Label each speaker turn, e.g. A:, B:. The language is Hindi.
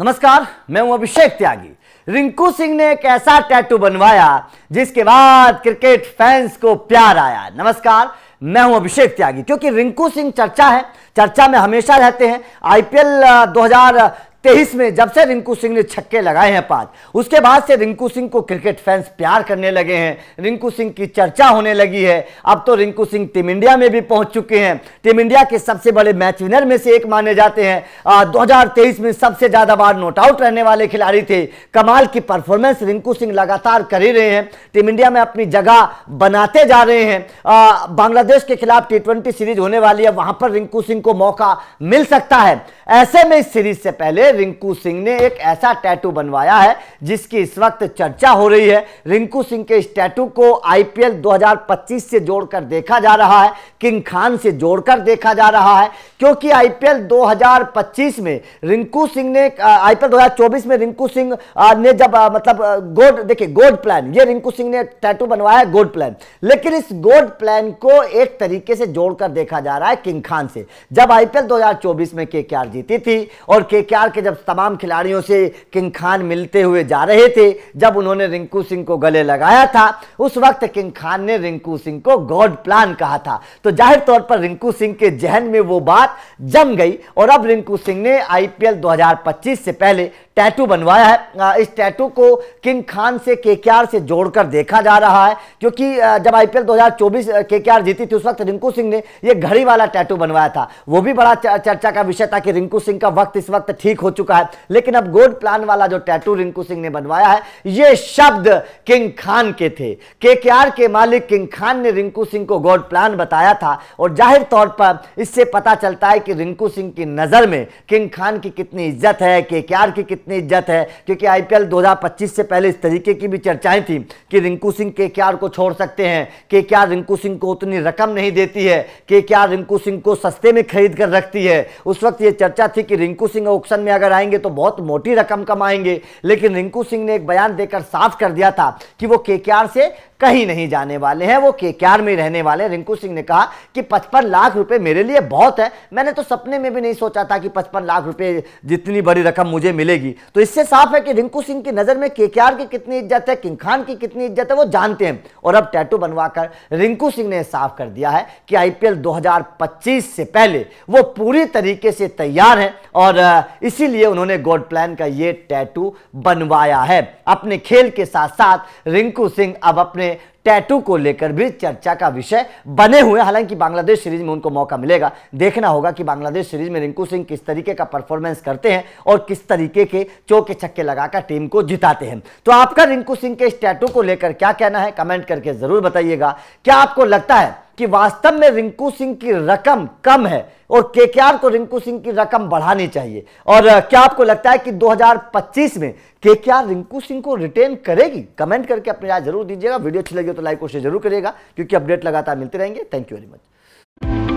A: नमस्कार मैं हूं अभिषेक त्यागी रिंकू सिंह ने एक ऐसा टैटू बनवाया जिसके बाद क्रिकेट फैंस को प्यार आया नमस्कार मैं हूं अभिषेक त्यागी क्योंकि रिंकू सिंह चर्चा है चर्चा में हमेशा रहते हैं आईपीएल तेईस में जब से रिंकू सिंह ने छक्के लगाए हैं पांच उसके बाद से रिंकू सिंह को क्रिकेट फैंस प्यार करने लगे हैं रिंकू सिंह की चर्चा होने लगी है अब तो रिंकू सिंह टीम इंडिया में भी पहुंच चुके हैं टीम इंडिया के सबसे बड़े मैच विनर में से एक माने जाते हैं दो में सबसे ज़्यादा बार नोट आउट रहने वाले खिलाड़ी थे कमाल की परफॉर्मेंस रिंकू सिंह लगातार कर ही रहे हैं टीम इंडिया में अपनी जगह बनाते जा रहे हैं बांग्लादेश के खिलाफ टी सीरीज होने वाली है वहां पर रिंकू सिंह को मौका मिल सकता है ऐसे में इस सीरीज से पहले रिंकू सिंह ने एक ऐसा टैटू बनवाया है जिसकी इस वक्त चर्चा हो रही है रिंकू सिंह के इस टैटू को आईपीएल 2025 से जोड़कर देखा जा रहा है किंग खान से जोड़कर देखा जा रहा है क्योंकि आईपीएल 2025 में रिंकू सिंह ने आईपीएल 2024 में रिंकू सिंह ने जब मतलब गोड देखिए गोड प्लान ये रिंकू सिंह ने टैटू बनवाया है गोड प्लान लेकिन इस गोड प्लान को एक तरीके से जोड़कर देखा जा रहा है किंग खान से जब आईपीएल 2024 में के जीती थी और के के के जब तमाम खिलाड़ियों से किंग खान मिलते हुए जा रहे थे जब उन्होंने रिंकू सिंह को गले लगाया था उस वक्त किंग खान ने रिंकू सिंह को गॉड प्लान कहा था तो जाहिर तौर पर रिंकू सिंह के जहन में वो बात जम गई और अब रिंकू सिंह ने आईपीएल 2025 से पहले टैटू बनवाया है इस टैटू को किंग खान से के से जोड़कर देखा जा रहा है क्योंकि जब आईपीएल 2024 हजार जीती थी उस वक्त रिंकू सिंह ने यह घड़ी वाला टैटू बनवाया था वो भी बड़ा चर्चा का विषय था कि रिंकू सिंह का वक्त इस वक्त ठीक हो हो चुका है लेकिन अब गोड प्लान वाला जो टैटू रिंकू सिंह ने बनवाया है ये शब्द किंग खान के थे के के मालिक किंग खान ने रिंकू सिंह को गोड प्लान बताया था और जाहिर तौर पर इससे पता चलता है कि रिंकू सिंह की नज़र में किंग खान की कितनी इज्जत है केकेआर की कितनी इज्जत है क्योंकि आईपीएल 2025 से पहले इस तरीके की भी चर्चाएं थी कि रिंकू सिंह केकेआर को छोड़ सकते हैं केकेआर रिंकू सिंह को उतनी रकम नहीं देती है केकेआर रिंकू सिंह को सस्ते में खरीद कर रखती है उस वक्त यह चर्चा थी कि रिंकू सिंह ऑक्शन में अगर आएंगे तो बहुत मोटी रकम कमाएंगे लेकिन रिंकू सिंह ने एक बयान देकर साफ कर दिया था कि वो के से कहीं नहीं जाने वाले हैं वो के में रहने वाले रिंकू सिंह ने कहा कि पचपन लाख रुपए मेरे लिए बहुत है मैंने तो सपने में भी नहीं सोचा था कि पचपन लाख रुपए जितनी बड़ी रकम मुझे मिलेगी तो इससे साफ है कि रिंकू सिंह की नज़र में के की कितनी इज्जत है किंग खान की कितनी इज्जत है वो जानते हैं और अब टैटू बनवाकर रिंकू सिंह ने साफ कर दिया है कि आईपीएल दो से पहले वो पूरी तरीके से तैयार है और इसीलिए उन्होंने गोड प्लान का ये टैटू बनवाया है अपने खेल के साथ साथ रिंकू सिंह अब अपने dove टैटू को लेकर भी चर्चा का विषय बने हुए हालांकि बांग्लादेश सीरीज में उनको मौका मिलेगा देखना होगा कि बांग्लादेश सीरीज में रिंकू सिंह किस तरीके का परफॉर्मेंस करते हैं और किस तरीके के चौके छक्के लगाकर टीम को जिताते हैं तो आपका रिंकू सिंह के इस टैटू को लेकर क्या कहना है कमेंट करके जरूर बताइएगा क्या आपको लगता है कि वास्तव में रिंकू सिंह की रकम कम है और केकेआर को रिंकू सिंह की रकम बढ़ानी चाहिए और क्या आपको लगता है कि 2025 में केकेआर रिंकू सिंह को रिटेन करेगी कमेंट करके अपनी राय जरूर दीजिएगा वीडियो अच्छी लगी तो तो लाइक और शेयर जरूर करिएगा क्योंकि अपडेट लगातार मिलते रहेंगे थैंक यू वेरी मच